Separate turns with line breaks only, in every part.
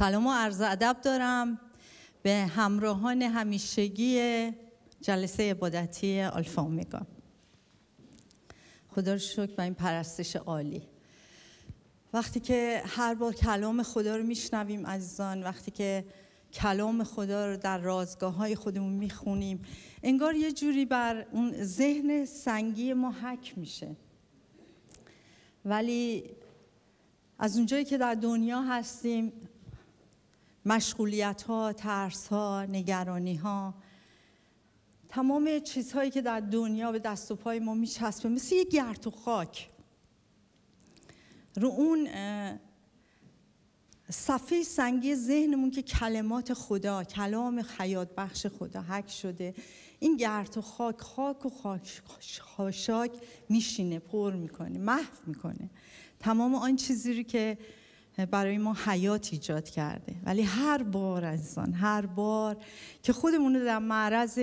سلام و عرض ادب دارم به همراهان همیشگی جلسه عبادتی آلفا اومگا خدا رو شکر به این پرستش عالی وقتی که هر بار کلام خدا رو میشنویم عزیزان وقتی که کلام خدا رو در رازگاه های خودمون میخونیم انگار یه جوری بر اون ذهن سنگی ما حک میشه ولی از اونجایی که در دنیا هستیم مشغولیت ها، ترس ها، نگرانی ها تمام چیزهایی که در دنیا به دست و پای ما میچسبه مثل یه گرت و خاک رو اون صفحه سنگی ذهنمون که کلمات خدا کلام حیات بخش خدا حک شده این گرت و خاک خاک و خاک خاشاک میشینه پر میکنه محو میکنه تمام آن چیزی رو که برای ما حیات ایجاد کرده ولی هر بار عزیزان هر بار که خودمون رو در معرض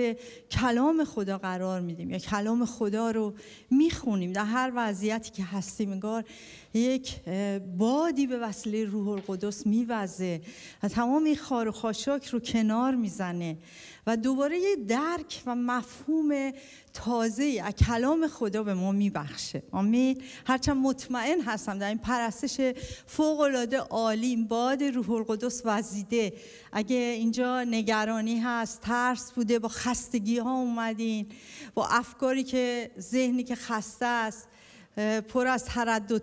کلام خدا قرار میدیم یا کلام خدا رو میخونیم در هر وضعیتی که هستیم انگار یک بادی به وسیله روح القدس میوزه و تمام این خار و خاشاک رو کنار میزنه و دوباره یه درک و مفهوم تازه از کلام خدا به ما میبخشه آمین هرچند مطمئن هستم در این پرستش فوق العاده عالی باد روح القدس وزیده اگه اینجا نگرانی هست ترس بوده با خستگی ها اومدین با افکاری که ذهنی که خسته است پر از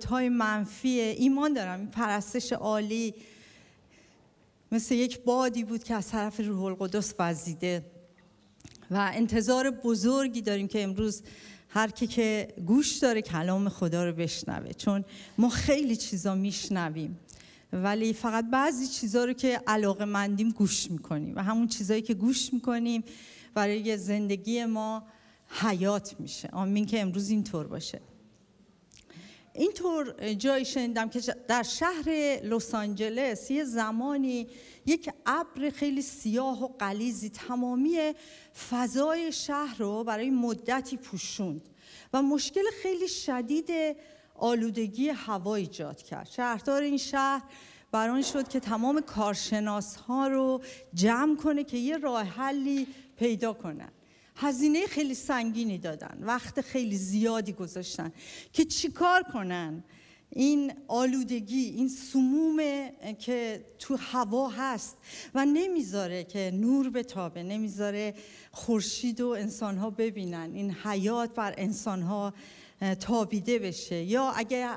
های منفیه ایمان دارم این پرستش عالی مثل یک بادی بود که از طرف روح القدس وزیده و انتظار بزرگی داریم که امروز هر کی که گوش داره کلام خدا رو بشنوه چون ما خیلی چیزا میشنویم ولی فقط بعضی چیزا رو که علاقه مندیم گوش میکنیم و همون چیزایی که گوش میکنیم برای زندگی ما حیات میشه آمین که امروز اینطور باشه اینطور جایی شنیدم که در شهر لس آنجلس یه زمانی یک ابر خیلی سیاه و قلیزی تمامی فضای شهر رو برای مدتی پوشوند و مشکل خیلی شدید آلودگی هوا ایجاد کرد شهردار این شهر بران شد که تمام کارشناس ها رو جمع کنه که یه راه حلی پیدا کنه. هزینه خیلی سنگینی دادن وقت خیلی زیادی گذاشتن که چیکار کنن این آلودگی این سموم که تو هوا هست و نمیذاره که نور بتابه نمیذاره خورشید و انسانها ببینن این حیات بر انسانها تابیده بشه یا اگه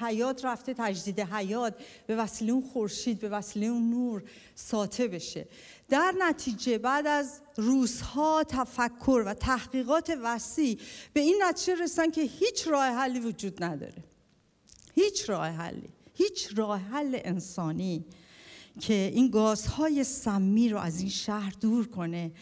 حیات رفته تجدید حیات به وسیله اون خورشید به وسیله اون نور ساته بشه در نتیجه بعد از روزها تفکر و تحقیقات وسیع به این نتیجه رسن که هیچ راه حلی وجود نداره هیچ راه حلی هیچ راه حل انسانی که این گازهای سمی رو از این شهر دور کنه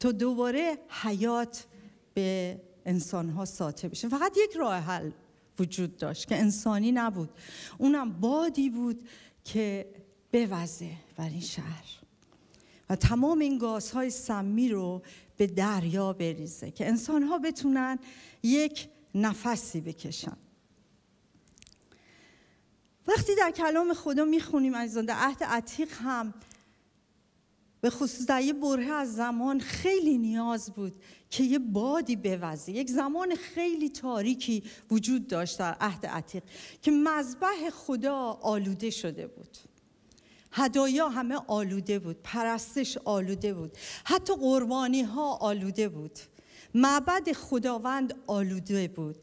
تا دوباره حیات به انسان ها ساته بشه فقط یک راه حل وجود داشت که انسانی نبود اونم بادی بود که بوزه بر این شهر و تمام این گازهای سمی رو به دریا بریزه که انسان ها بتونن یک نفسی بکشن وقتی در کلام خدا میخونیم عزیزان در عهد عتیق هم به خصوص در یه بره از زمان خیلی نیاز بود که یه بادی بوزه یک زمان خیلی تاریکی وجود داشت در عهد عتیق که مذبح خدا آلوده شده بود هدایا همه آلوده بود پرستش آلوده بود حتی قربانی ها آلوده بود معبد خداوند آلوده بود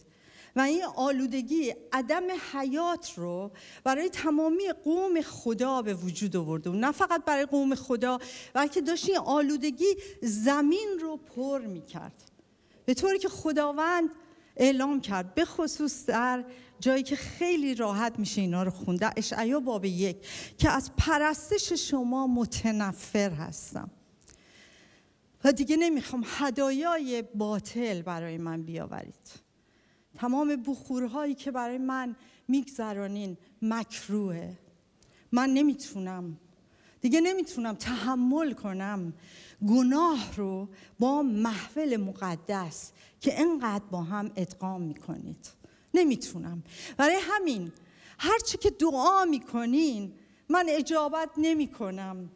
و این آلودگی عدم حیات رو برای تمامی قوم خدا به وجود و نه فقط برای قوم خدا بلکه داشت این آلودگی زمین رو پر می کرد به طوری که خداوند اعلام کرد به خصوص در جایی که خیلی راحت میشه اینا رو خونده اشعیا باب یک که از پرستش شما متنفر هستم و دیگه نمیخوام هدایای باطل برای من بیاورید تمام بخورهایی که برای من میگذرانین مکروه من نمیتونم دیگه نمیتونم تحمل کنم گناه رو با محفل مقدس که انقدر با هم ادغام میکنید نمیتونم برای همین هرچی که دعا میکنین من اجابت نمیکنم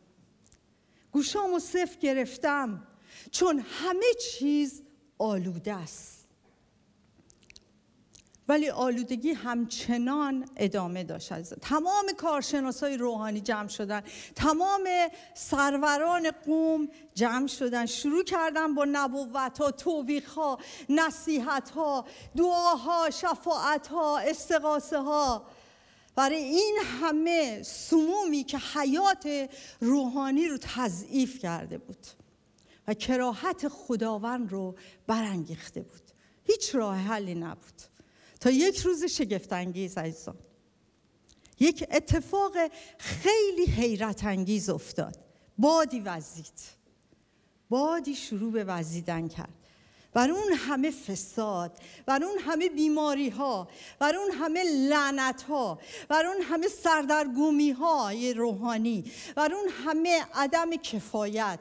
گوشام و صفر گرفتم چون همه چیز آلوده است ولی آلودگی همچنان ادامه داشت تمام های روحانی جمع شدن تمام سروران قوم جمع شدن شروع کردن با نبوت ها توبیخ ها نصیحت ها دعاها شفاعت ها استقاسه ها برای این همه سمومی که حیات روحانی رو تضعیف کرده بود و کراهت خداوند رو برانگیخته بود هیچ راه حلی نبود تا یک روز شگفتانگیز عزیزان یک اتفاق خیلی حیرت انگیز افتاد بادی وزید بادی شروع به وزیدن کرد بر اون همه فساد بر اون همه بیماری ها بر اون همه لعنت ها بر اون همه سردرگومی های روحانی بر اون همه عدم کفایت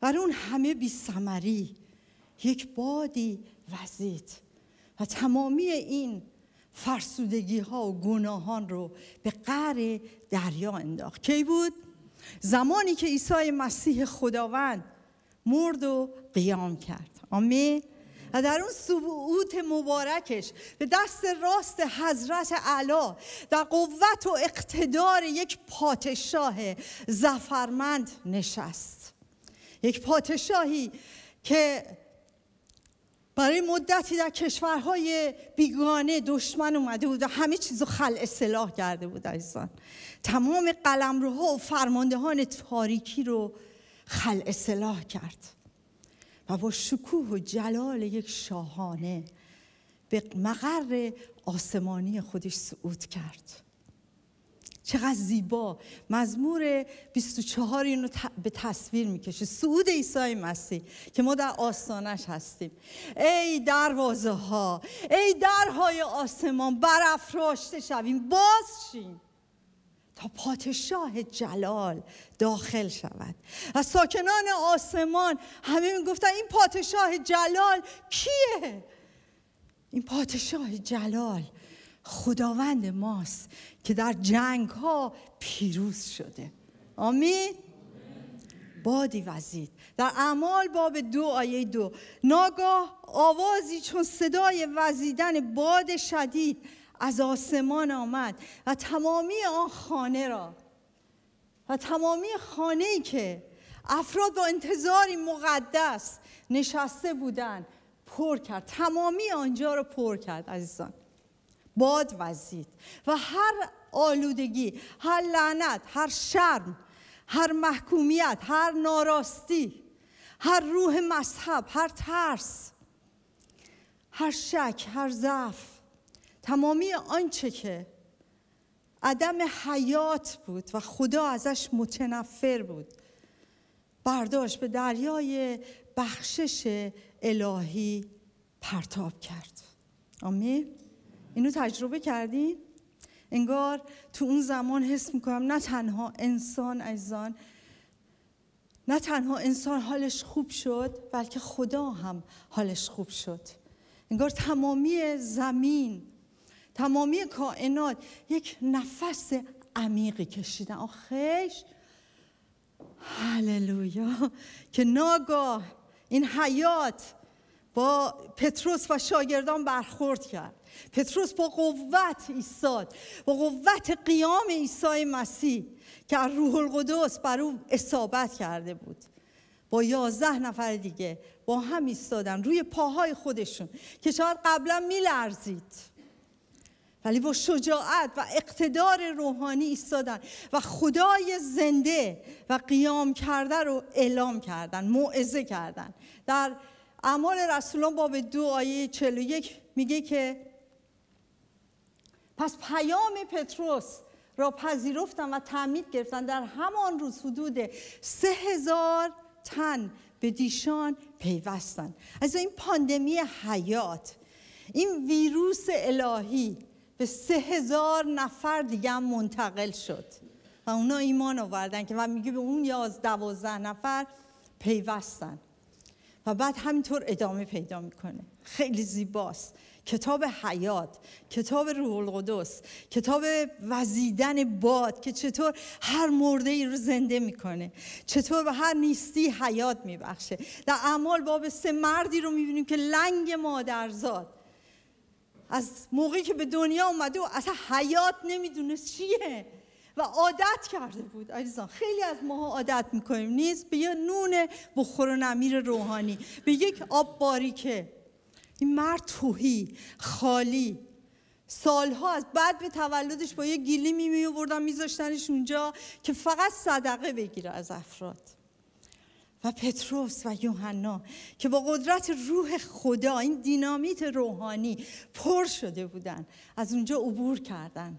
بر اون همه بیسمری، یک بادی وزید و تمامی این فرسودگی ها و گناهان رو به قعر دریا انداخت کی بود؟ زمانی که عیسی مسیح خداوند مرد و قیام کرد آمین و در اون سبوت مبارکش به دست راست حضرت علا در قوت و اقتدار یک پادشاه زفرمند نشست یک پادشاهی که برای مدتی در کشورهای بیگانه دشمن اومده بود و همه چیز رو خل اصلاح کرده بود عزیزان تمام قلمروها و فرماندهان تاریکی رو خل اصلاح کرد و با شکوه و جلال یک شاهانه به مقر آسمانی خودش سعود کرد چقدر زیبا مزمور 24 اینو به تصویر میکشه سعود عیسی مسیح که ما در آسانش هستیم ای دروازه ها ای درهای آسمان برافراشته شویم باز شیم تا پادشاه جلال داخل شود و ساکنان آسمان همه میگفتن این پادشاه جلال کیه این پادشاه جلال خداوند ماست که در جنگ ها پیروز شده آمین بادی وزید در اعمال باب دو آیه دو ناگاه آوازی چون صدای وزیدن باد شدید از آسمان آمد و تمامی آن خانه را و تمامی خانه که افراد با انتظاری مقدس نشسته بودند پر کرد تمامی آنجا را پر کرد عزیزان باد وزید و هر آلودگی هر لعنت هر شرم هر محکومیت هر ناراستی هر روح مذهب هر ترس هر شک هر ضعف تمامی آنچه که عدم حیات بود و خدا ازش متنفر بود برداشت به دریای بخشش الهی پرتاب کرد آمین اینو تجربه کردی؟ انگار تو اون زمان حس میکنم نه تنها انسان عزیزان نه تنها انسان حالش خوب شد بلکه خدا هم حالش خوب شد انگار تمامی زمین تمامی کائنات یک نفس عمیقی کشیدن آخش هللویا که ناگاه این حیات با پتروس و شاگردان برخورد کرد پتروس با قوت ایستاد با قوت قیام عیسی مسیح که از روح القدس بر او اصابت کرده بود با یازده نفر دیگه با هم ایستادن روی پاهای خودشون که شاید قبلا میلرزید ولی با شجاعت و اقتدار روحانی ایستادن و خدای زنده و قیام کرده رو اعلام کردن موعظه کردن در اعمال رسولان باب دو آیه یک میگه که پس پیام پتروس را پذیرفتن و تعمید گرفتن در همان روز حدود سه هزار تن به دیشان پیوستن از این پاندمی حیات این ویروس الهی به سه هزار نفر دیگه هم منتقل شد و اونا ایمان آوردن که و میگه به اون یاز دوازده نفر پیوستن و بعد همینطور ادامه پیدا میکنه خیلی زیباست کتاب حیات کتاب روح القدس کتاب وزیدن باد که چطور هر مرده ای رو زنده میکنه چطور به هر نیستی حیات میبخشه در اعمال باب سه مردی رو میبینیم که لنگ مادرزاد از موقعی که به دنیا اومده و اصلا حیات نمیدونست چیه و عادت کرده بود عزیزان خیلی از ماها عادت میکنیم نیست به یه نون بخور و نمیر روحانی به یک آب باریکه این مرد توهی خالی سالها از بعد به تولدش با یه گیلی می بردن میذاشتنش اونجا که فقط صدقه بگیره از افراد و پتروس و یوحنا که با قدرت روح خدا این دینامیت روحانی پر شده بودن از اونجا عبور کردن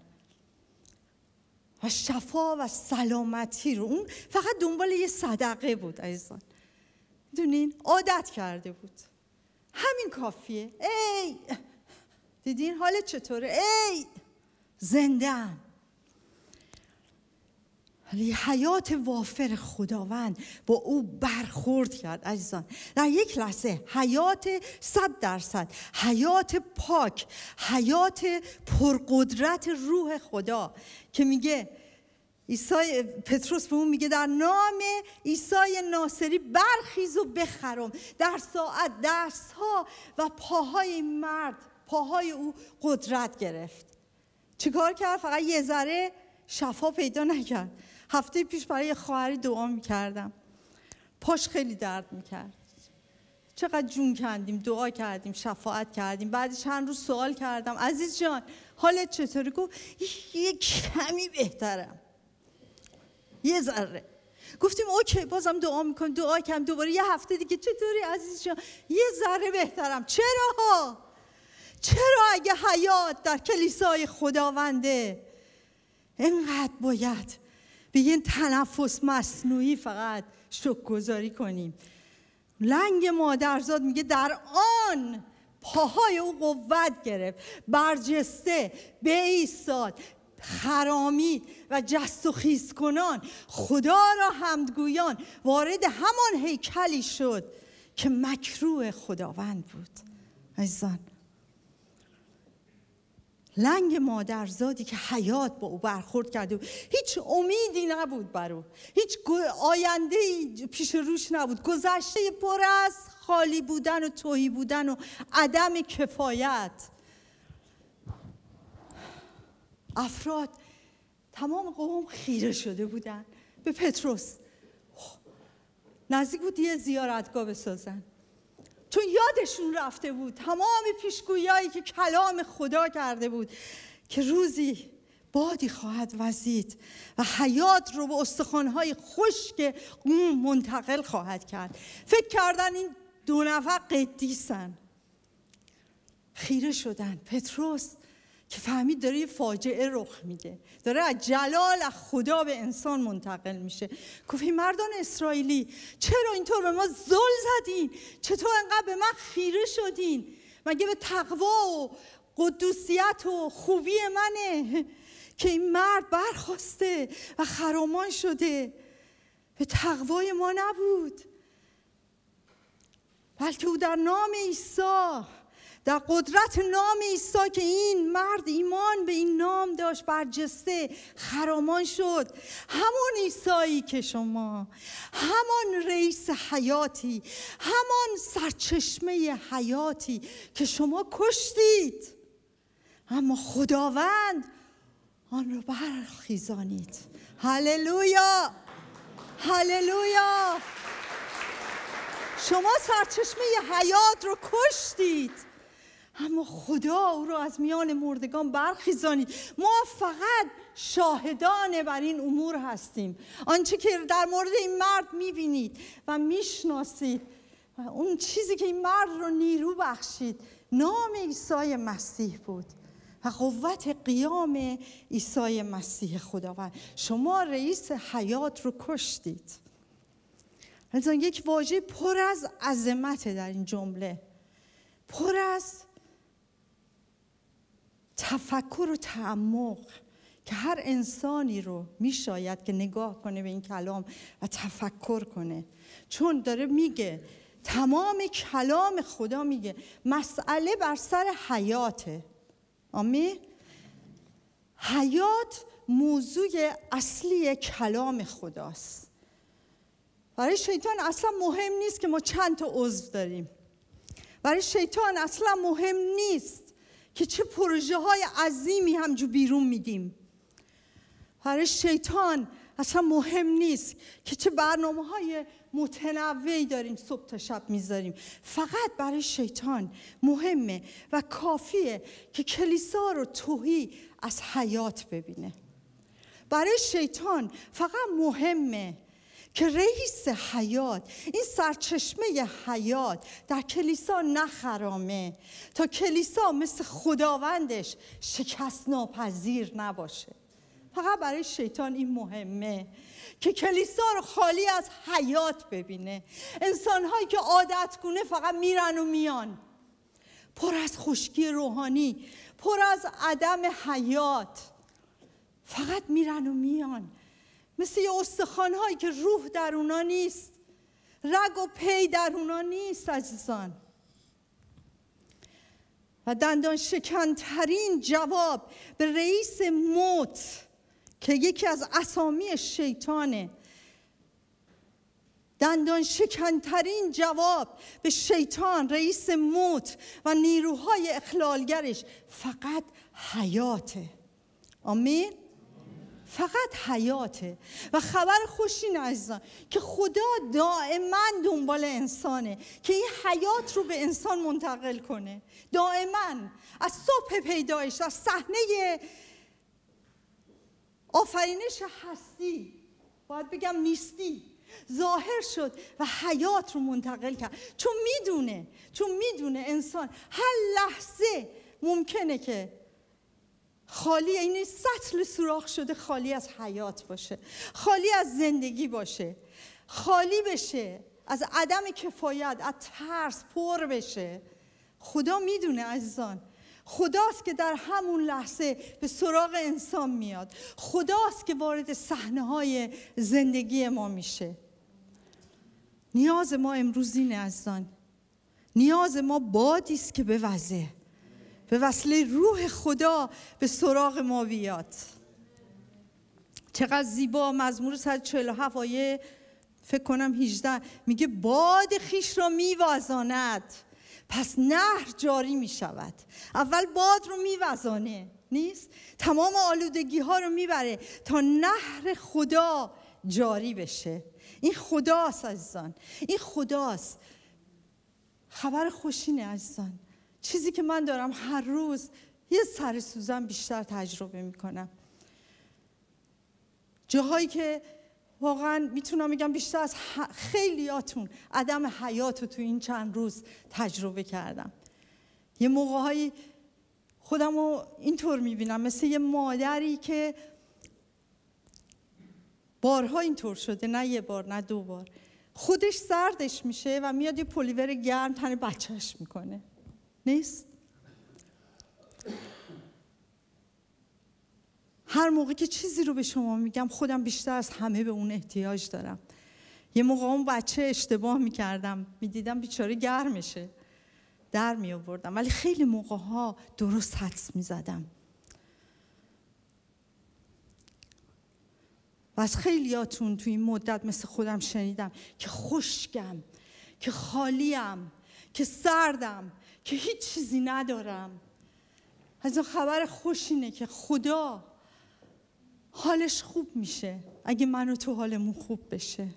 و شفا و سلامتی رو اون فقط دنبال یه صدقه بود عزیزان دونین عادت کرده بود همین کافیه ای دیدین حال چطوره ای ولی حیات وافر خداوند با او برخورد کرد عزیزان در یک لحظه حیات صد درصد حیات پاک حیات پرقدرت روح خدا که میگه ایسای پتروس به اون میگه در نام عیسی ناصری برخیز و بخرم در ساعت درس ها و پاهای مرد پاهای او قدرت گرفت چیکار کرد فقط یه ذره شفا پیدا نکرد هفته پیش برای خواهری دعا میکردم پاش خیلی درد میکرد چقدر جون کندیم دعا کردیم شفاعت کردیم بعد چند روز سوال کردم عزیز جان حالت چطوری گفت یه کمی بهترم یه ذره گفتیم اوکی بازم دعا میکنم دعا کم دوباره یه هفته دیگه چطوری عزیز شما یه ذره بهترم چرا چرا اگه حیات در کلیسای خداونده انقدر باید به یه تنفس مصنوعی فقط شک گذاری کنیم لنگ مادرزاد میگه در آن پاهای او قوت گرفت برجسته به ایستاد خرامی و جست و خیز کنان خدا را همدگویان وارد همان هیکلی شد که مکروه خداوند بود عزیزان لنگ مادرزادی که حیات با او برخورد کرده بود هیچ امیدی نبود بر او هیچ آینده پیش روش نبود گذشته پر از خالی بودن و توهی بودن و عدم کفایت افراد تمام قوم خیره شده بودن به پتروس خب، نزدیک بود یه زیارتگاه بسازن چون یادشون رفته بود تمام پیشگوییایی که کلام خدا کرده بود که روزی بادی خواهد وزید و حیات رو به استخوانهای خشک قوم منتقل خواهد کرد فکر کردن این دو نفر قدیسن خیره شدن پتروس که فهمید داره یه فاجعه رخ میده داره از جلال از خدا به انسان منتقل میشه گفت مردان اسرائیلی چرا اینطور به ما زل زدین چطور انقدر به من خیره شدین مگه به تقوا و قدوسیت و خوبی منه که این مرد برخواسته و خرامان شده به تقوای ما نبود بلکه او در نام عیسی در قدرت نام عیسی که این مرد ایمان به این نام داشت برجسته خرامان شد همون عیسایی که شما همان رئیس حیاتی همان سرچشمه حیاتی که شما کشتید اما خداوند آن رو برخیزانید هللویا هللویا شما سرچشمه حیات رو کشتید اما خدا او را از میان مردگان برخیزانی ما فقط شاهدان بر این امور هستیم آنچه که در مورد این مرد میبینید و میشناسید و اون چیزی که این مرد رو نیرو بخشید نام عیسی مسیح بود و قوت قیام عیسی مسیح خداوند شما رئیس حیات رو کشتید یک واژه پر از عظمت در این جمله پر از تفکر و تعمق که هر انسانی رو میشاید که نگاه کنه به این کلام و تفکر کنه چون داره میگه تمام کلام خدا میگه مسئله بر سر حیاته آمی حیات موضوع اصلی کلام خداست برای شیطان اصلا مهم نیست که ما چند تا عضو داریم برای شیطان اصلا مهم نیست که چه پروژه های عظیمی همجو بیرون میدیم برای شیطان اصلا مهم نیست که چه برنامه های متنوعی داریم صبح تا شب میذاریم فقط برای شیطان مهمه و کافیه که کلیسا رو توهی از حیات ببینه برای شیطان فقط مهمه که رئیس حیات این سرچشمه حیات در کلیسا نخرامه تا کلیسا مثل خداوندش شکست ناپذیر نباشه فقط برای شیطان این مهمه که کلیسا رو خالی از حیات ببینه انسانهایی که عادت کنه فقط میرن و میان پر از خشکی روحانی پر از عدم حیات فقط میرن و میان مثل یه هایی که روح در اونا نیست رگ و پی در اونا نیست عزیزان و دندان شکنترین جواب به رئیس موت که یکی از اسامی شیطانه دندان شکنترین جواب به شیطان رئیس موت و نیروهای اخلالگرش فقط حیاته آمین فقط حیاته و خبر خوشی که خدا دائما دنبال انسانه که این حیات رو به انسان منتقل کنه دائما از صبح پیدایش از صحنه آفرینش هستی باید بگم نیستی ظاهر شد و حیات رو منتقل کرد چون میدونه چون میدونه انسان هر لحظه ممکنه که خالی این سطل سوراخ شده خالی از حیات باشه خالی از زندگی باشه خالی بشه از عدم کفایت از ترس پر بشه خدا میدونه عزیزان خداست که در همون لحظه به سراغ انسان میاد خداست که وارد صحنه های زندگی ما میشه نیاز ما امروز اینه عزیزان نیاز ما بادی است که بوزه به وصله روح خدا به سراغ ما بیاد چقدر زیبا مزمور 147 آیه فکر کنم 18 میگه باد خیش را میوازاند پس نهر جاری میشود اول باد رو میوازانه نیست تمام آلودگی ها رو میبره تا نهر خدا جاری بشه این خداست عزیزان این خداست خبر خوشینه عزیزان چیزی که من دارم هر روز یه سر سوزن بیشتر تجربه میکنم جاهایی که واقعا میتونم بگم بیشتر از خیلیاتون عدم حیات رو تو این چند روز تجربه کردم یه موقعهایی خودم رو اینطور میبینم مثل یه مادری که بارها اینطور شده نه یه بار نه دو بار خودش سردش میشه و میاد یه پولیور گرم تن بچهش میکنه نیست هر موقع که چیزی رو به شما میگم خودم بیشتر از همه به اون احتیاج دارم یه موقع اون بچه اشتباه میکردم میدیدم بیچاره گرمشه در می آوردم ولی خیلی موقع ها درست حدس می و از خیلیاتون تو این مدت مثل خودم شنیدم که خوشگم که خالیم که سردم که هیچ چیزی ندارم از اون خبر خوش اینه که خدا حالش خوب میشه اگه من و تو حالمون خوب بشه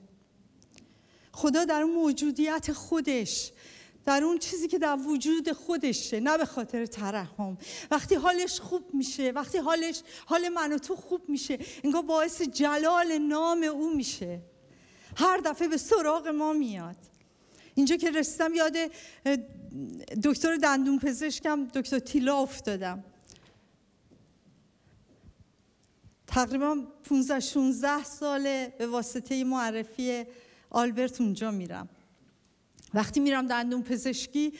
خدا در اون موجودیت خودش در اون چیزی که در وجود خودشه نه به خاطر ترحم وقتی حالش خوب میشه وقتی حالش حال من و تو خوب میشه انگار باعث جلال نام او میشه هر دفعه به سراغ ما میاد اینجا که رسیدم یاد دکتر دندون پزشکم دکتر تیلا افتادم تقریبا 15 16 ساله به واسطه معرفی آلبرت اونجا میرم وقتی میرم دندون پزشکی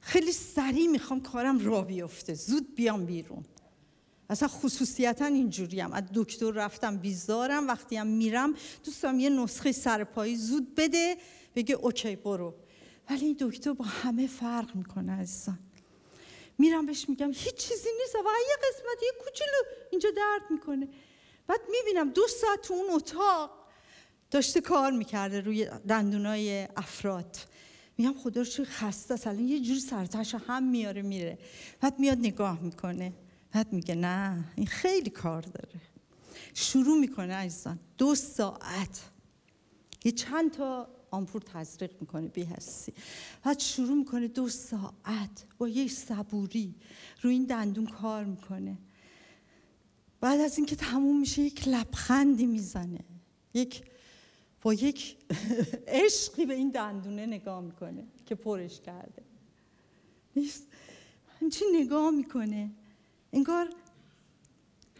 خیلی سریع میخوام کارم را بیفته زود بیام بیرون اصلا خصوصیتا اینجوریم از دکتر رفتم بیزارم وقتی هم میرم دوست یه نسخه سرپایی زود بده بگه اوکی برو ولی این دکتر با همه فرق میکنه عزیزان میرم بهش میگم هیچ چیزی نیست و یه قسمت یه کوچولو اینجا درد میکنه بعد میبینم دو ساعت تو اون اتاق داشته کار میکرده روی دندونای افراد میگم خدا رو چه خسته است یه جور سرتش هم میاره میره بعد میاد نگاه میکنه بعد میگه نه این خیلی کار داره شروع میکنه عزیزان دو ساعت یه چند تا آمپور تزریق میکنه بی هستی بعد شروع میکنه دو ساعت با یه صبوری روی این دندون کار میکنه بعد از اینکه تموم میشه یک لبخندی میزنه یک با یک عشقی به این دندونه نگاه میکنه که پرش کرده نیست همچین نگاه میکنه انگار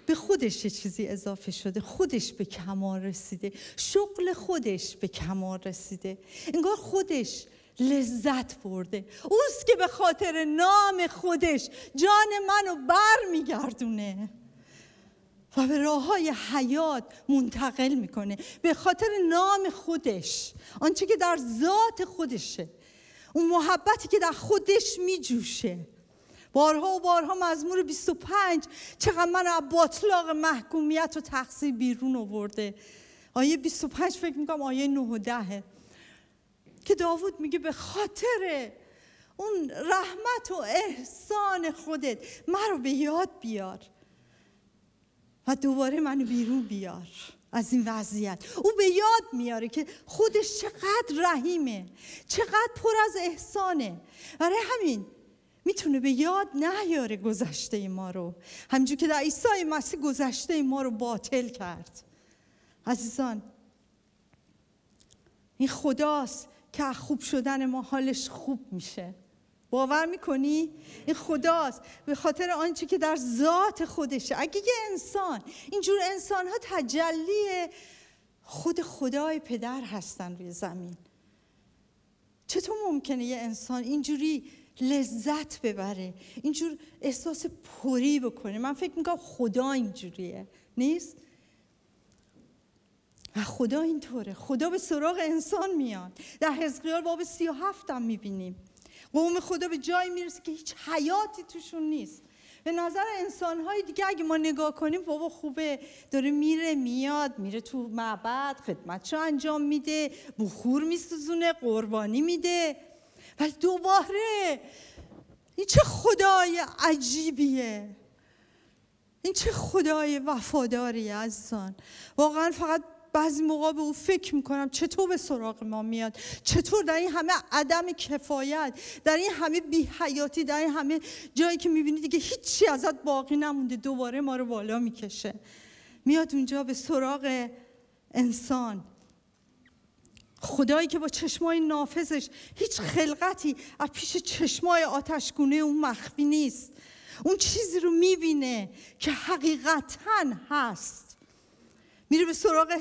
به خودش یه چیزی اضافه شده خودش به کمال رسیده شغل خودش به کمال رسیده انگار خودش لذت برده اوست که به خاطر نام خودش جان منو بر میگردونه و به راه های حیات منتقل میکنه به خاطر نام خودش آنچه که در ذات خودشه اون محبتی که در خودش میجوشه بارها و بارها مزمور 25 چقدر من از باطلاق محکومیت و تقصیر بیرون آورده آیه 25 فکر میکنم آیه 9 و 10 که داوود میگه به خاطر اون رحمت و احسان خودت رو به یاد بیار و دوباره منو بیرون بیار از این وضعیت او به یاد میاره که خودش چقدر رحیمه چقدر پر از احسانه برای همین میتونه به یاد نیاره گذشته ما رو همجور که در عیسی مسیح گذشته ما رو باطل کرد عزیزان این خداست که خوب شدن ما حالش خوب میشه باور میکنی؟ این خداست به خاطر آنچه که در ذات خودشه اگه یه انسان اینجور انسان ها تجلی خود خدای پدر هستن روی زمین چطور ممکنه یه انسان اینجوری لذت ببره اینجور احساس پری بکنه من فکر میکنم خدا اینجوریه نیست و خدا اینطوره خدا به سراغ انسان میاد در حزقیال باب سی و هفتم میبینیم قوم خدا به جایی میرسه که هیچ حیاتی توشون نیست به نظر انسانهای دیگه اگه ما نگاه کنیم بابا خوبه داره میره میاد میره تو معبد خدمتشو انجام میده بخور میسوزونه قربانی میده ولی دوباره این چه خدای عجیبیه این چه خدای وفاداری عزیزان واقعا فقط بعضی موقع به او فکر میکنم چطور به سراغ ما میاد چطور در این همه عدم کفایت در این همه بی حیاتی در این همه جایی که میبینی دیگه هیچی ازت باقی نمونده دوباره ما رو بالا میکشه میاد اونجا به سراغ انسان خدایی که با چشمای نافذش هیچ خلقتی از پیش چشمای آتشگونه اون مخفی نیست اون چیزی رو میبینه که حقیقتا هست میره به سراغ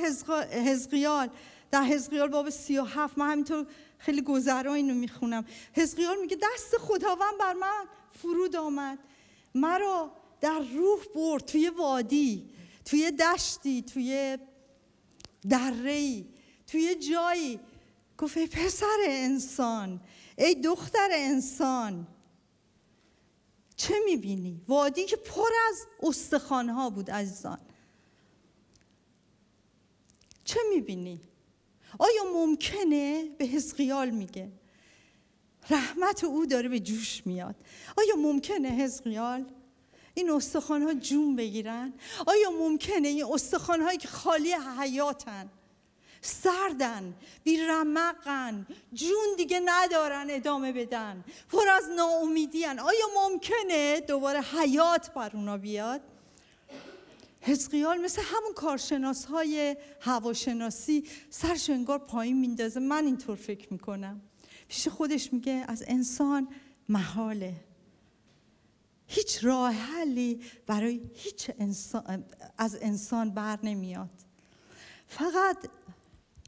هزقیال در هزقیال باب سی و هفت من همینطور خیلی گذرا اینو میخونم هزقیال میگه دست خداوند بر من فرود آمد مرا در روح برد توی وادی توی دشتی توی درهی توی جایی گفت ای پسر انسان ای دختر انسان چه میبینی؟ وادی که پر از استخانها بود عزیزان چه میبینی؟ آیا ممکنه به حزقیال میگه رحمت او داره به جوش میاد آیا ممکنه حزقیال این استخانها جون بگیرن آیا ممکنه این استخوانهایی که خالی حیاتن سردن بیرمقن جون دیگه ندارن ادامه بدن پر از ناامیدیان آیا ممکنه دوباره حیات بر اونا بیاد حزقیال مثل همون کارشناس های هواشناسی سرش انگار پایین میندازه من اینطور فکر میکنم پیش خودش میگه از انسان محاله هیچ راه حلی برای هیچ انسان از انسان بر نمیاد فقط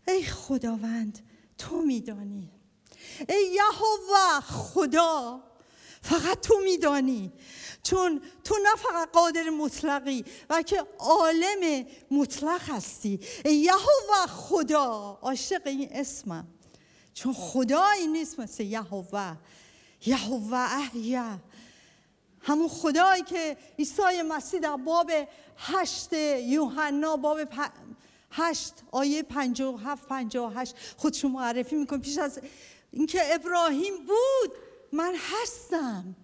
ای خداوند تو میدانی ای یهوه خدا فقط تو میدانی چون تو نه فقط قادر مطلقی بلکه عالم مطلق هستی ای یهوه خدا عاشق این اسمم چون خدایی نیست مثل یهوه یهوه احیا همون خدایی که عیسی مسیح در باب هشت یوحنا باب هشت آیه و هشت خودشو معرفی میکنه پیش از اینکه ابراهیم بود من هستم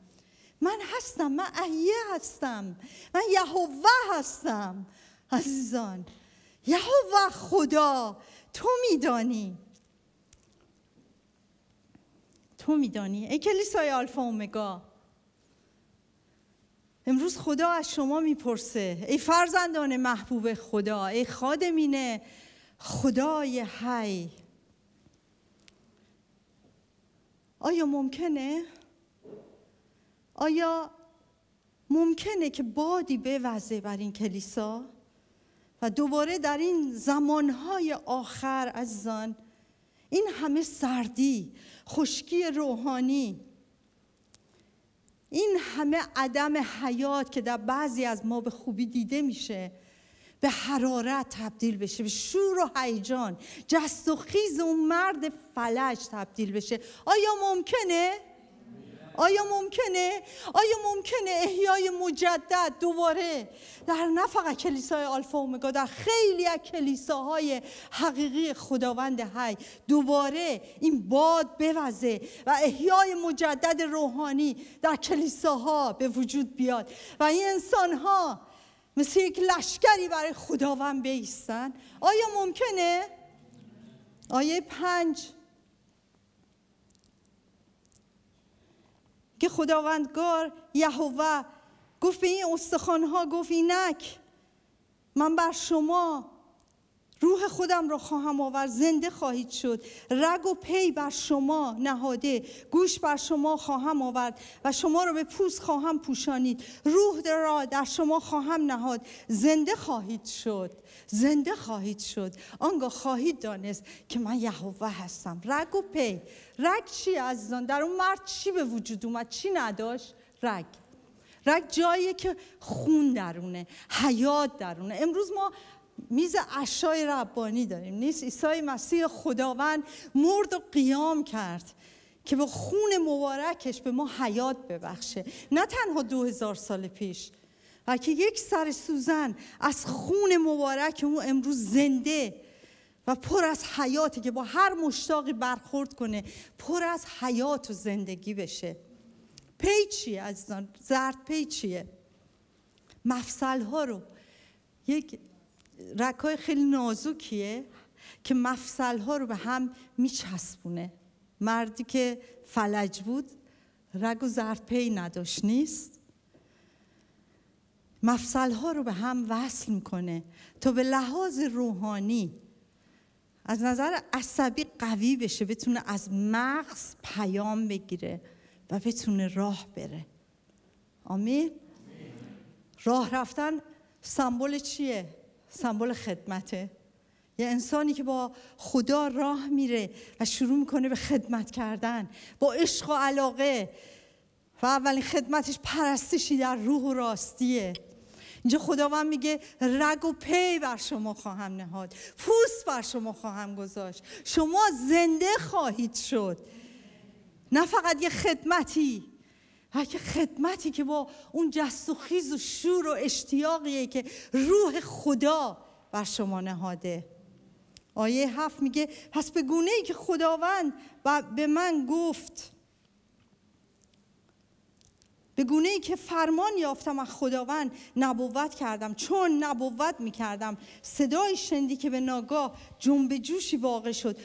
من هستم من احیه هستم من یهوه هستم عزیزان یهوه خدا تو میدانی تو میدانی ای کلیسای آلفا اومگا امروز خدا از شما میپرسه ای فرزندان محبوب خدا ای خادمین خدای حی آیا ممکنه؟ آیا ممکنه که بادی بوزه بر این کلیسا؟ و دوباره در این زمانهای آخر عزیزان این همه سردی خشکی روحانی این همه عدم حیات که در بعضی از ما به خوبی دیده میشه به حرارت تبدیل بشه به شور و هیجان جست و خیز اون مرد فلج تبدیل بشه آیا ممکنه آیا ممکنه؟ آیا ممکنه احیای مجدد دوباره در نه فقط کلیسای آلفا و اومگا در خیلی از کلیساهای حقیقی خداوند حی دوباره این باد بوزه و احیای مجدد روحانی در کلیساها به وجود بیاد و این انسانها مثل یک لشکری برای خداوند بیستن آیا ممکنه؟ آیه پنج که خداوندگار یهوه گفت به این استخوانها گفت اینک من بر شما روح خودم را خواهم آورد زنده خواهید شد رگ و پی بر شما نهاده گوش بر شما خواهم آورد و شما را به پوست خواهم پوشانید روح را در شما خواهم نهاد زنده خواهید شد زنده خواهید شد آنگاه خواهید دانست که من یهوه هستم رگ و پی رگ چی عزیزان در اون مرد چی به وجود اومد چی نداشت رگ رگ جاییه که خون درونه حیات درونه امروز ما میز اشای ربانی داریم نیست عیسی مسیح خداوند مرد و قیام کرد که با خون مبارکش به ما حیات ببخشه نه تنها دو هزار سال پیش بلکه یک سر سوزن از خون مبارک او امروز زنده و پر از حیاتی که با هر مشتاقی برخورد کنه پر از حیات و زندگی بشه پی چیه عزیزان زرد پی چیه مفصل ها رو یک رکای خیلی نازوکیه که مفصل ها رو به هم میچسبونه مردی که فلج بود رگ و زرپی نداشت نیست مفصل ها رو به هم وصل میکنه تا به لحاظ روحانی از نظر عصبی قوی بشه بتونه از مغز پیام بگیره و بتونه راه بره آمین راه رفتن سمبل چیه سمبل خدمته یه انسانی که با خدا راه میره و شروع میکنه به خدمت کردن با عشق و علاقه و اولین خدمتش پرستشی در روح و راستیه اینجا خداوند میگه رگ و پی بر شما خواهم نهاد پوست بر شما خواهم گذاشت شما زنده خواهید شد نه فقط یه خدمتی هر خدمتی که با اون جست و خیز و شور و اشتیاقیه که روح خدا بر شما نهاده آیه هفت میگه پس به گونه ای که خداوند به من گفت به گونه ای که فرمان یافتم از خداوند نبوت کردم چون نبوت می کردم صدای شندی که به ناگاه جنب جوشی واقع شد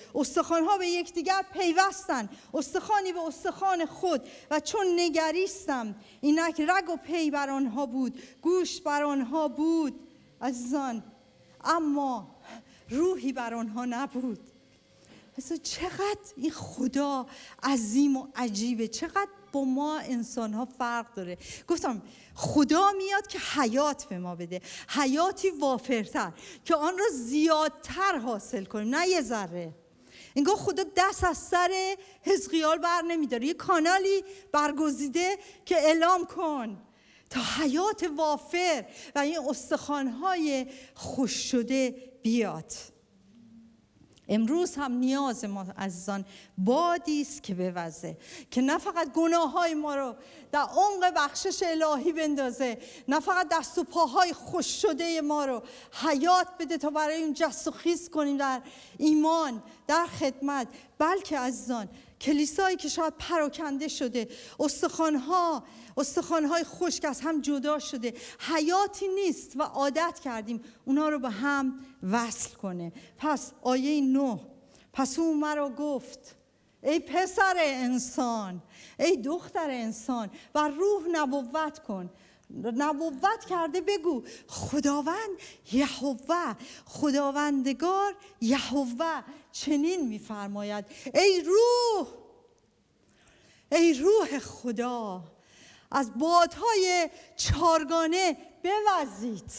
ها به یکدیگر پیوستن استخوانی به استخوان خود و چون نگریستم اینک رگ و پی بر آنها بود گوش بر آنها بود عزیزان اما روحی بر آنها نبود مثلا چقدر این خدا عظیم و عجیبه چقدر با ما انسان ها فرق داره گفتم خدا میاد که حیات به ما بده حیاتی وافرتر که آن را زیادتر حاصل کنیم نه یه ذره انگار خدا دست از سر حزقیال بر نمیداره یه کانالی برگزیده که اعلام کن تا حیات وافر و این استخوانهای خوش شده بیاد امروز هم نیاز ما عزیزان بادی است که بوزه که نه فقط گناه های ما رو در عمق بخشش الهی بندازه نه فقط دست و پاهای خوش شده ما رو حیات بده تا برای اون جست و خیز کنیم در ایمان در خدمت بلکه عزیزان کلیسایی که شاید پراکنده شده استخوانها استخوانهای خشک از هم جدا شده حیاتی نیست و عادت کردیم اونا رو به هم وصل کنه پس آیه نه پس او مرا گفت ای پسر انسان ای دختر انسان و روح نبوت کن نبوت کرده بگو خداوند یهوه خداوندگار یهوه چنین میفرماید ای روح ای روح خدا از بادهای چارگانه بوزید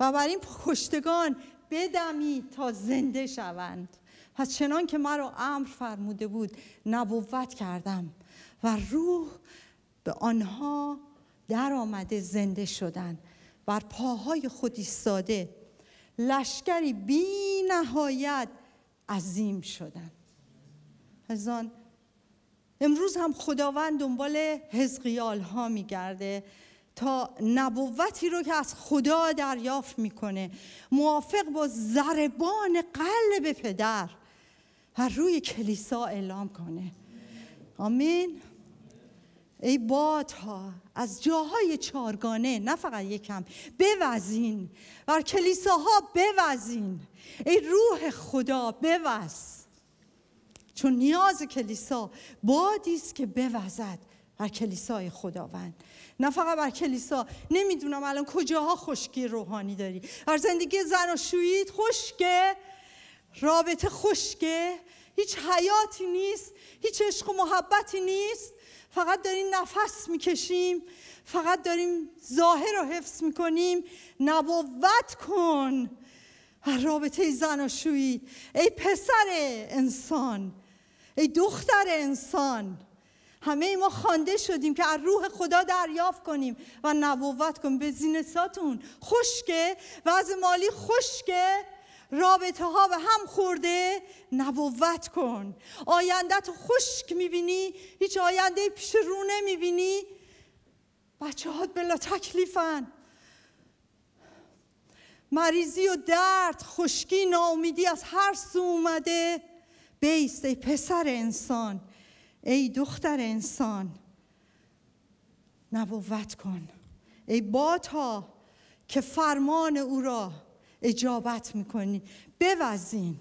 و بر این کشتگان بدمید تا زنده شوند پس چنان که مرا امر فرموده بود نبوت کردم و روح به آنها در آمده زنده شدن بر پاهای خودی ساده لشکری بی نهایت عظیم شدن هزان امروز هم خداوند دنبال حزقیال ها میگرده تا نبوتی رو که از خدا دریافت میکنه موافق با زربان قلب پدر و روی کلیسا اعلام کنه آمین ای بادها از جاهای چارگانه نه فقط یکم بوزین بر کلیساها بوزین ای روح خدا بوز چون نیاز کلیسا بادی است که بوزد بر کلیسای خداوند نه فقط بر کلیسا نمیدونم الان کجاها خشکی روحانی داری بر زندگی زن و شویید خشکه رابطه خشکه هیچ حیاتی نیست هیچ عشق و محبتی نیست فقط داریم نفس میکشیم فقط داریم ظاهر رو حفظ میکنیم نبوت کن و رابطه زن و ای پسر انسان ای دختر انسان همه ما خوانده شدیم که از روح خدا دریافت کنیم و نبوت کن به زینساتون خشکه از مالی خشکه رابطه ها به هم خورده نبوت کن آیندت خشک میبینی هیچ آینده پیش رو نمیبینی بچه ها بلا تکلیفن مریضی و درد خشکی ناامیدی از هر سو اومده بیست ای پسر انسان ای دختر انسان نبوت کن ای باتا که فرمان او را اجابت میکنین بوزین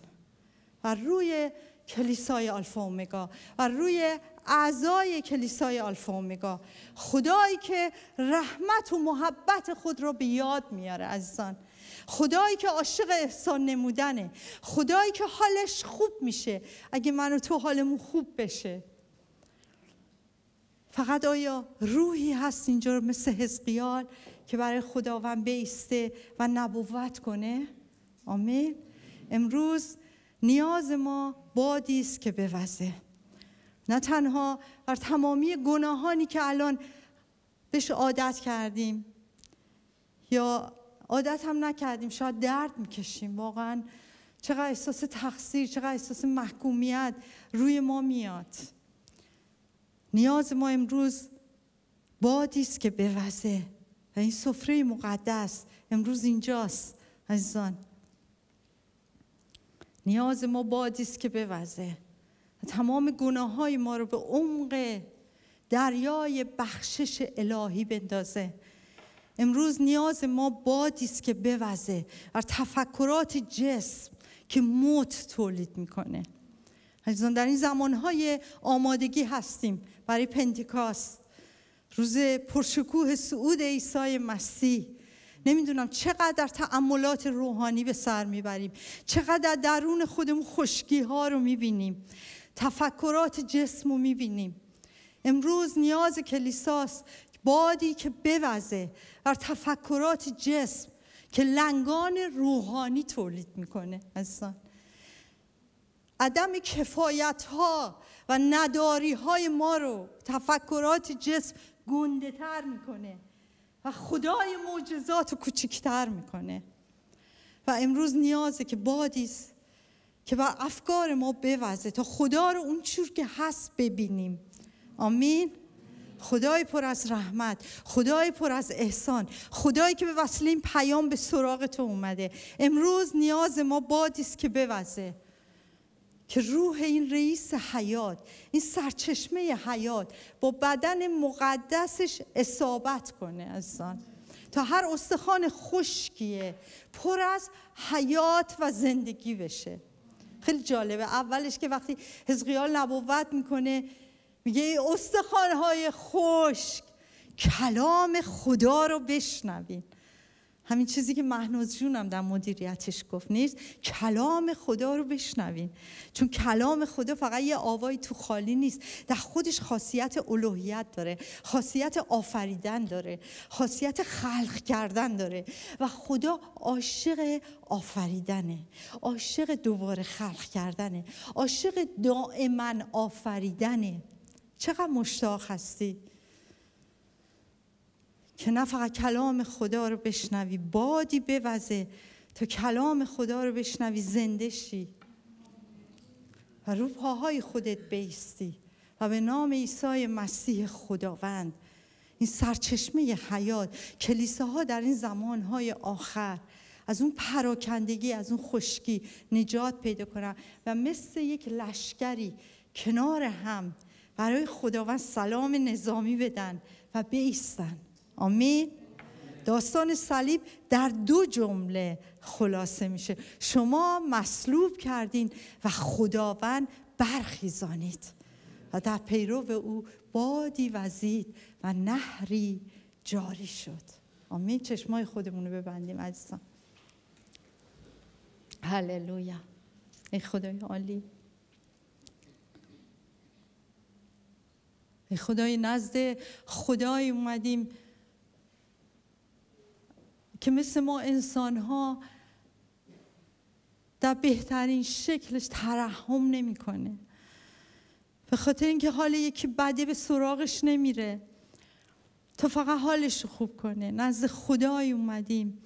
و روی کلیسای آلفا اومگا و روی اعضای کلیسای آلفا اومگا خدایی که رحمت و محبت خود را به یاد میاره عزیزان خدایی که عاشق احسان نمودنه خدایی که حالش خوب میشه اگه من و تو حالمون خوب بشه فقط آیا روحی هست اینجا مثل حزقیال که برای خداوند بیسته و نبوت کنه آمین امروز نیاز ما بادی است که بوزه نه تنها بر تمامی گناهانی که الان بهش عادت کردیم یا عادت هم نکردیم شاید درد میکشیم واقعا چقدر احساس تقصیر چقدر احساس محکومیت روی ما میاد نیاز ما امروز بادی است که بوزه و این سفره مقدس امروز اینجاست عزیزان نیاز ما بادی است که بوزه تمام گناه های ما رو به عمق دریای بخشش الهی بندازه امروز نیاز ما بادی است که بوزه و تفکرات جسم که موت تولید میکنه عزیزان در این زمانهای آمادگی هستیم برای پنتیکاست روز پرشکوه صعود عیسی مسیح نمیدونم چقدر در تعملات روحانی به سر میبریم چقدر درون خودمون خشکی ها رو میبینیم تفکرات جسم رو میبینیم امروز نیاز کلیساست بادی که بوزه بر تفکرات جسم که لنگان روحانی تولید میکنه انسان عدم کفایت ها و نداری های ما رو تفکرات جسم گنده تر میکنه و خدای معجزات رو کوچکتر میکنه و امروز نیازه که بادیست که بر افکار ما بوزه تا خدا رو چور که هست ببینیم آمین خدای پر از رحمت خدای پر از احسان خدایی که به وصل این پیام به سراغ تو اومده امروز نیاز ما بادیست که بوزه که روح این رئیس حیات این سرچشمه حیات با بدن مقدسش اصابت کنه عزیزان تا هر استخوان خشکیه پر از حیات و زندگی بشه خیلی جالبه اولش که وقتی حزقیال نبوت میکنه میگه استخوانهای خشک کلام خدا رو بشنوین همین چیزی که مهناز جونم در مدیریتش گفت نیست کلام خدا رو بشنوین چون کلام خدا فقط یه آوای تو خالی نیست در خودش خاصیت الوهیت داره خاصیت آفریدن داره خاصیت خلق کردن داره و خدا عاشق آفریدنه عاشق دوباره خلق کردنه عاشق دائما آفریدنه چقدر مشتاق هستی که نه فقط کلام خدا رو بشنوی بادی بوزه تا کلام خدا رو بشنوی زنده شی و رو خودت بیستی و به نام عیسی مسیح خداوند این سرچشمه حیات کلیساها در این زمانهای آخر از اون پراکندگی از اون خشکی نجات پیدا کنن و مثل یک لشکری کنار هم برای خداوند سلام نظامی بدن و بیستن آمین داستان صلیب در دو جمله خلاصه میشه شما مصلوب کردین و خداوند برخیزانید و در پیرو او بادی وزید و نهری جاری شد آمین چشمای خودمون رو ببندیم عزیزان هللویا ای خدای عالی ای خدای نزد خدای اومدیم که مثل ما انسان ها در بهترین شکلش ترحم نمیکنه به خاطر اینکه حال یکی بده به سراغش نمیره تا فقط حالش رو خوب کنه نزد خدای اومدیم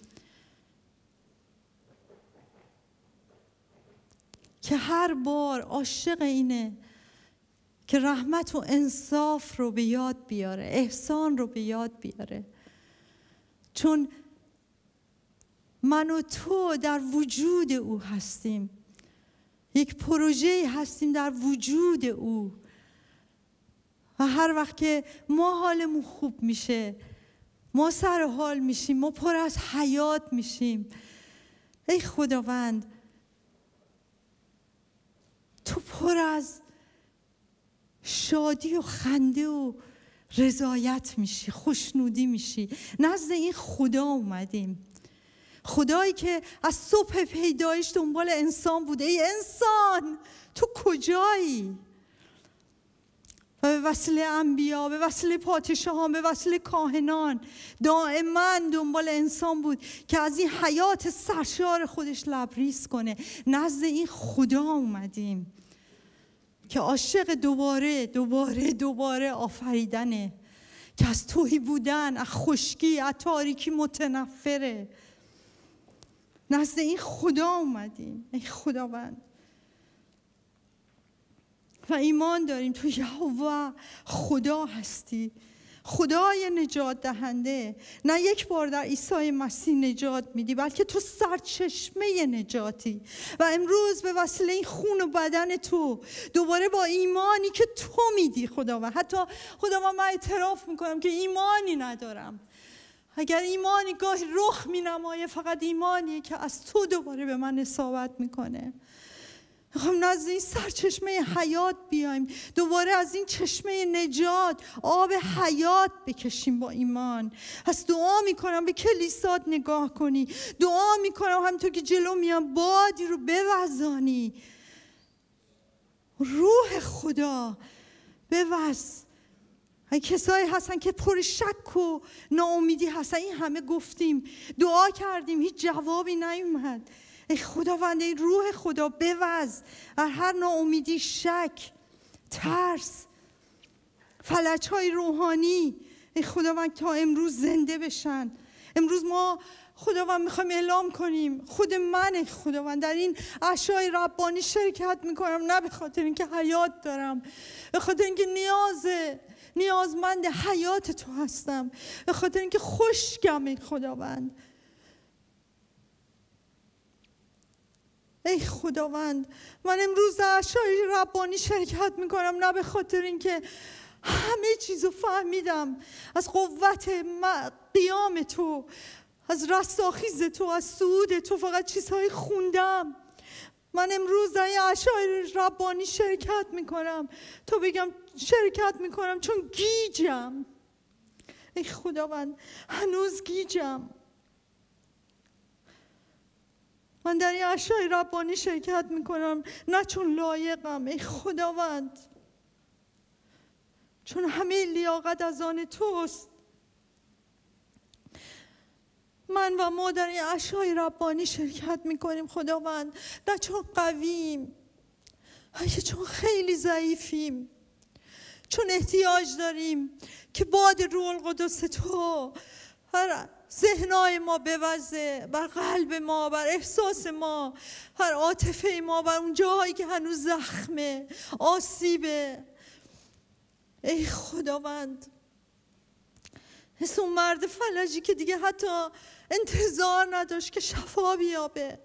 که هر بار عاشق اینه که رحمت و انصاف رو به یاد بیاره احسان رو به یاد بیاره چون من و تو در وجود او هستیم یک پروژه هستیم در وجود او و هر وقت که ما حالمون خوب میشه ما سر حال میشیم ما پر از حیات میشیم ای خداوند تو پر از شادی و خنده و رضایت میشی خوشنودی میشی نزد این خدا اومدیم خدایی که از صبح پیدایش دنبال انسان بوده ای انسان تو کجایی و به وسیله انبیا به وسیله پادشاهان به وسیله کاهنان دائما دنبال انسان بود که از این حیات سرشار خودش لبریز کنه نزد این خدا اومدیم که عاشق دوباره دوباره دوباره آفریدنه که از توهی بودن از خشکی از تاریکی متنفره نزد این خدا اومدیم ای خداوند و ایمان داریم تو یهوه خدا هستی خدای نجات دهنده نه یک بار در عیسی مسیح نجات میدی بلکه تو سرچشمه نجاتی و امروز به وسیله این خون و بدن تو دوباره با ایمانی که تو میدی خداوند حتی خداوند من اعتراف میکنم که ایمانی ندارم اگر ایمانی گاهی رخ می نمایه فقط ایمانیه که از تو دوباره به من اصابت میکنه خب نزد این سرچشمه حیات بیایم دوباره از این چشمه نجات آب حیات بکشیم با ایمان از دعا میکنم به کلیسات نگاه کنی دعا میکنم همینطور که جلو میام بادی رو بوزانی روح خدا بوز کسایی هستن که پر شک و ناامیدی هستن این همه گفتیم دعا کردیم هیچ جوابی نیومد ای خداوند ای روح خدا بوز بر هر ناامیدی شک ترس فلج های روحانی ای خداوند تا امروز زنده بشن امروز ما خداوند میخوایم اعلام کنیم خود من خداوند در این عشای ربانی شرکت میکنم نه به خاطر اینکه حیات دارم به خاطر اینکه نیازه نیازمند حیات تو هستم به خاطر اینکه خوشگم ای خداوند ای خداوند من امروز در ربانی شرکت میکنم نه به خاطر اینکه همه چیزو فهمیدم از قوت قیام تو از رستاخیز تو از سعود تو فقط چیزهای خوندم من امروز در این ربانی شرکت میکنم تو بگم شرکت میکنم چون گیجم ای خداوند هنوز گیجم من در این عشای ربانی شرکت میکنم نه چون لایقم ای خداوند چون همه لیاقت از آن توست من و ما در این ربانی شرکت میکنیم خداوند نه چون قویم ای چون خیلی ضعیفیم چون احتیاج داریم که باد روح القدس تو هر ذهنای ما بوزه بر قلب ما بر احساس ما هر عاطفه ما بر اون جاهایی که هنوز زخمه آسیبه ای خداوند مثل اون مرد فلجی که دیگه حتی انتظار نداشت که شفا بیابه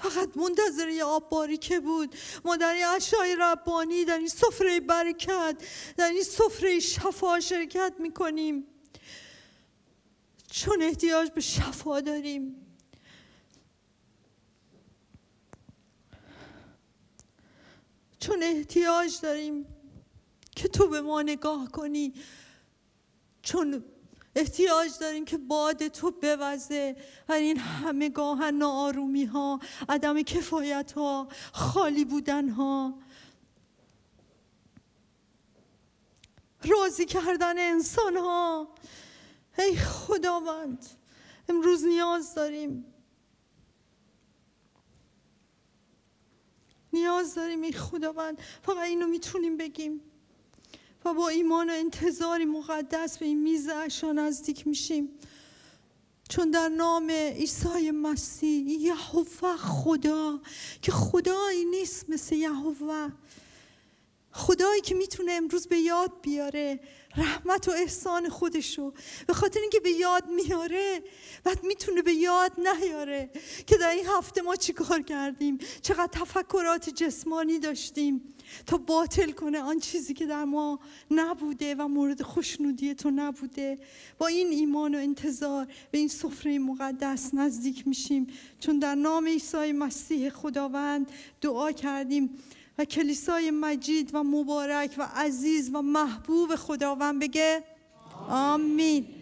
فقط منتظر یه آب که بود ما در این عشای ربانی در این سفره برکت در این سفره شفا شرکت میکنیم چون احتیاج به شفا داریم چون احتیاج داریم که تو به ما نگاه کنی چون احتیاج داریم که باد تو بوزه و این همه گاه نارومی ها عدم کفایت ها خالی بودن ها راضی کردن انسان ها ای خداوند امروز نیاز داریم نیاز داریم ای خداوند فقط اینو میتونیم بگیم و با ایمان و انتظاری مقدس به این میز عشا نزدیک میشیم چون در نام عیسی مسیح یهوه خدا که خدایی نیست مثل یهوه خدایی که میتونه امروز به یاد بیاره رحمت و احسان خودشو به خاطر اینکه به یاد میاره و میتونه به یاد نیاره که در این هفته ما چیکار کردیم چقدر تفکرات جسمانی داشتیم تا باطل کنه آن چیزی که در ما نبوده و مورد خوشنودی تو نبوده با این ایمان و انتظار به این سفره مقدس نزدیک میشیم چون در نام عیسی مسیح خداوند دعا کردیم و کلیسای مجید و مبارک و عزیز و محبوب خداوند بگه آمین